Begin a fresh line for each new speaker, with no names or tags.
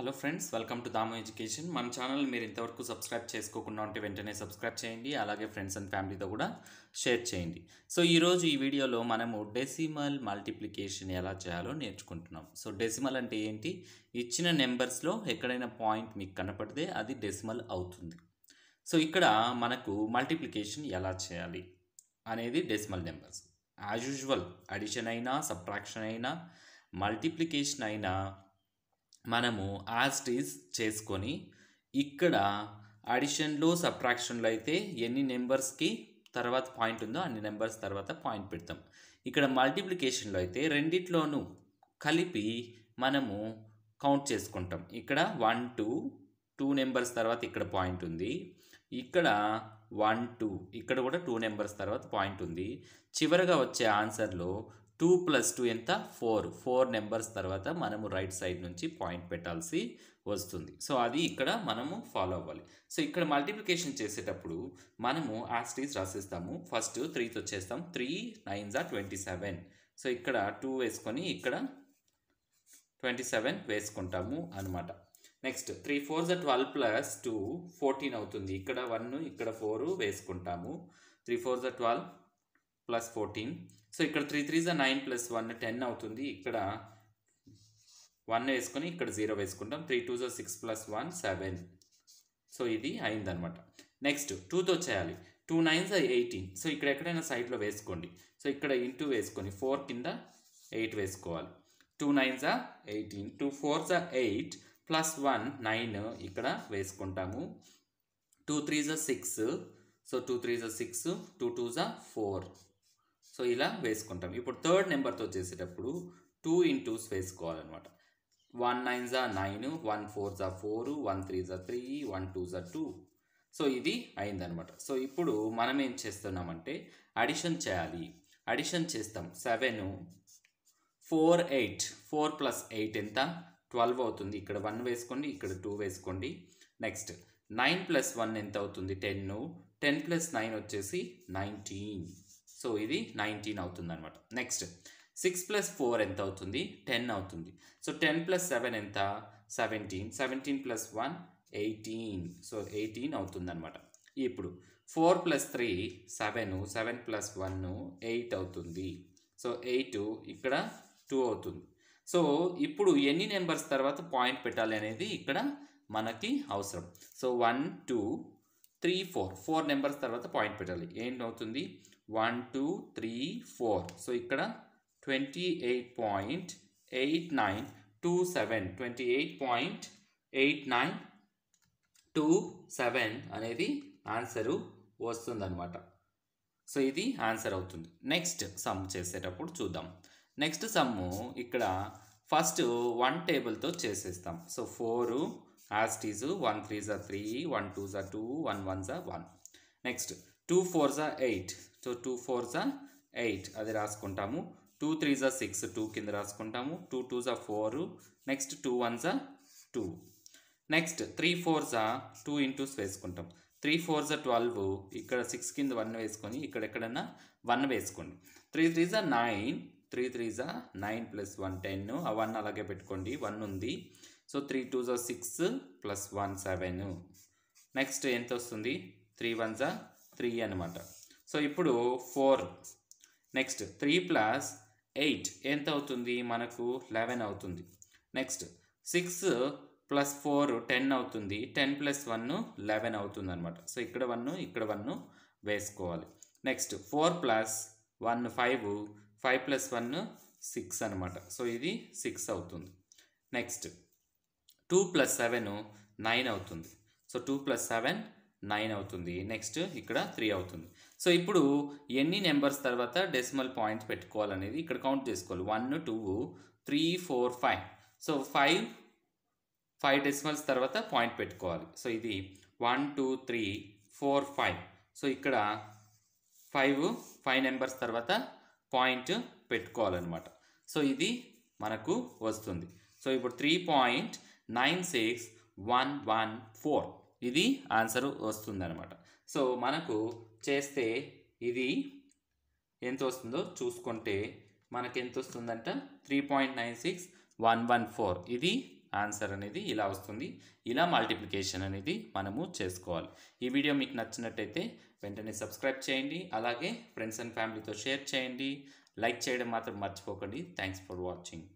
hello friends welcome to Damo education మన channel మీరు ఇంతవరకు సబ్స్క్రైబ్ చేసుకోకుండా ఉంటే వెంటనే సబ్స్క్రైబ్ చేయండి అలాగే ఫ్రెండ్స్ అండ్ ఫ్యామిలీతో కూడా షేర్ చేయండి సో ఈరోజు ఈ వీడియోలో మనము డెసిమల్ మల్టిప్లికేషన్ ఎలా చేయాలో నేర్చుకుంటున్నాం సో డెసిమల్ అంటే ఏంటి ఇచ్చిన నెంబర్స్లో ఎక్కడైనా పాయింట్ మీకు కనపడితే అది డెసిమల్ అవుతుంది సో ఇక్కడ మనకు మల్టిప్లికేషన్ ఎలా చేయాలి అనేది decimal numbers as usual addition అయినా సబ్ట్రాక్షన్ అయినా మల్టిప్లికేషన్ అయినా మనము యాజ్టీస్ చేసుకొని ఇక్కడ అడిషన్లు సబ్ట్రాక్షన్లు అయితే ఎన్ని నెంబర్స్కి తర్వాత పాయింట్ ఉందో అన్ని నెంబర్స్ తర్వాత పాయింట్ పెడతాం ఇక్కడ మల్టిప్లికేషన్లో అయితే రెండిట్లోనూ కలిపి మనము కౌంట్ చేసుకుంటాం ఇక్కడ వన్ టూ టూ నెంబర్స్ తర్వాత ఇక్కడ పాయింట్ ఉంది ఇక్కడ వన్ టూ ఇక్కడ కూడా టూ నెంబర్స్ తర్వాత పాయింట్ ఉంది చివరగా వచ్చే ఆన్సర్లో టూ ప్లస్ టూ ఎంత ఫోర్ ఫోర్ నెంబర్స్ తర్వాత మనము రైట్ సైడ్ నుంచి పాయింట్ పెట్టాల్సి వస్తుంది సో అది ఇక్కడ మనము ఫాలో అవ్వాలి సో ఇక్కడ మల్టిప్లికేషన్ చేసేటప్పుడు మనము యాస్టీస్ రాసేస్తాము ఫస్ట్ త్రీతో వచ్చేస్తాం త్రీ నైన్ జా ట్వంటీ సెవెన్ సో ఇక్కడ టూ వేసుకొని ఇక్కడ ట్వంటీ సెవెన్ వేసుకుంటాము అనమాట నెక్స్ట్ త్రీ ఫోర్ జా ట్వెల్వ్ ప్లస్ టూ ఫోర్టీన్ అవుతుంది ఇక్కడ వన్ ఇక్కడ ఫోర్ వేసుకుంటాము త్రీ ఫోర్ జా ట్వెల్వ్ ప్లస్ ఫోర్టీన్ సో ఇక్కడ త్రీ త్రీ జా నైన్ ప్లస్ వన్ టెన్ అవుతుంది ఇక్కడ వన్ వేసుకొని ఇక్కడ జీరో వేసుకుంటాం త్రీ టూ జా six plus one seven so ఇది అయిందనమాట నెక్స్ట్ టూతో చేయాలి టూ నైన్స్ ఎయిటీన్ సో ఇక్కడ ఎక్కడైనా సైడ్లో వేసుకోండి సో ఇక్కడ ఇంటూ వేసుకొని ఫోర్ కింద ఎయిట్ వేసుకోవాలి టూ జా ఎయిటీన్ టూ ఫోర్ జా ఎయిట్ ప్లస్ వన్ నైన్ ఇక్కడ వేసుకుంటాము టూ త్రీ జా సిక్స్ సో టూ త్రీ జా సిక్స్ టూ టూ జా ఫోర్ సో ఇలా వేసుకుంటాం ఇప్పుడు థర్డ్ నెంబర్తో చేసేటప్పుడు టూ ఇన్ టూస్ వేసుకోవాలన్నమాట వన్ నైన్ జా నైన్ వన్ ఫోర్ జా ఫోర్ వన్ త్రీ జా త్రీ వన్ టూ జా టూ సో ఇది అయిందనమాట సో ఇప్పుడు మనం ఏం చేస్తున్నామంటే అడిషన్ చేయాలి అడిషన్ చేస్తాం seven four eight four plus eight ఎంత ట్వెల్వ్ అవుతుంది ఇక్కడ వన్ వేసుకోండి ఇక్కడ టూ వేసుకోండి నెక్స్ట్ నైన్ ప్లస్ వన్ ఎంత అవుతుంది టెన్ టెన్ ప్లస్ నైన్ వచ్చేసి నైన్టీన్ సో ఇది నైన్టీన్ అవుతుంది అనమాట నెక్స్ట్ సిక్స్ ప్లస్ ఫోర్ ఎంత అవుతుంది టెన్ అవుతుంది సో టెన్ ప్లస్ సెవెన్ ఎంత seventeen seventeen plus one eighteen so eighteen అనమాట ఇప్పుడు four plus three seven seven plus one eight అవుతుంది సో ఎయిట్ ఇక్కడ టూ అవుతుంది సో ఇప్పుడు ఎన్ని నెంబర్స్ తర్వాత పాయింట్ పెట్టాలి అనేది ఇక్కడ మనకి అవసరం so one two three four four numbers తర్వాత పాయింట్ పెట్టాలి ఏంటవుతుంది one two three four so ఇక్కడ twenty eight point eight nine two seven twenty eight point eight nine two seven అనేది ఆన్సరు వస్తుందనమాట సో ఇది ఆన్సర్ అవుతుంది నెక్స్ట్ సమ్ చేసేటప్పుడు చూద్దాం నెక్స్ట్ సమ్ము ఇక్కడ ఫస్ట్ వన్ టేబుల్తో చేసేస్తాం సో ఫోరు యాస్టీజు వన్ త్రీ జా త్రీ వన్ టూ జా టూ వన్ వన్ జా వన్ నెక్స్ట్ టూ ఫోర్ జా ఎయిట్ సో టూ ఫోర్ జా ఎయిట్ అది రాసుకుంటాము టూ త్రీ జా సిక్స్ టూ కింద రాసుకుంటాము టూ టూ జా ఫోర్ నెక్స్ట్ టూ వన్ జా టూ నెక్స్ట్ త్రీ ఫోర్ జా టూ ఇంటూస్ వేసుకుంటాం త్రీ ఫోర్ జా ట్వెల్వ్ ఇక్కడ సిక్స్ కింద వన్ వేసుకొని ఇక్కడ ఎక్కడన్నా వన్ వేసుకోండి త్రీ త్రీ జా నైన్ త్రీ త్రీ జా నైన్ ప్లస్ వన్ టెన్ ఆ వన్ అలాగే పెట్టుకోండి వన్ ఉంది సో త్రీ టూ జా six plus one seven next ఎంత వస్తుంది త్రీ వన్ జా త్రీ అనమాట సో ఇప్పుడు four next three plus eight ఎంత అవుతుంది మనకు లెవెన్ అవుతుంది next six plus four ten అవుతుంది టెన్ ప్లస్ వన్ లెవెన్ అవుతుంది అనమాట సో ఇక్కడ వన్ ఇక్కడ వన్ వేసుకోవాలి next four plus one five five plus one six అనమాట సో ఇది సిక్స్ అవుతుంది next two plus seven nine అవుతుంది so two plus seven nine అవుతుంది నెక్స్ట్ ఇక్కడ త్రీ అవుతుంది సో ఇప్పుడు ఎన్ని నెంబర్స్ తర్వాత డెసిమల్ పాయింట్ పెట్టుకోవాలనేది ఇక్కడ కౌంట్ చేసుకోవాలి one two three four five so five five decimals తర్వాత పాయింట్ పెట్టుకోవాలి సో ఇది one two three four five so ఇక్కడ ఫైవ్ ఫైవ్ నెంబర్స్ తర్వాత పాయింట్ పెట్టుకోవాలన్నమాట సో ఇది మనకు వస్తుంది సో ఇప్పుడు three point nine six one one four ఇది ఆన్సర్ వస్తుందన్నమాట సో మనకు చేస్తే ఇది ఎంత వస్తుందో చూసుకుంటే మనకు ఎంత వస్తుందంట three point nine six one one four ఇది ఆన్సర్ అనేది ఇలా వస్తుంది ఇలా మల్టిప్లికేషన్ అనేది మనము చేసుకోవాలి ఈ వీడియో మీకు నచ్చినట్టయితే వెంటనే సబ్స్క్రైబ్ చేయండి అలాగే ఫ్రెండ్స్ అండ్ ఫ్యామిలీతో షేర్ చేయండి లైక్ చేయడం మాత్రం మర్చిపోకండి థ్యాంక్స్ ఫర్ వాచింగ్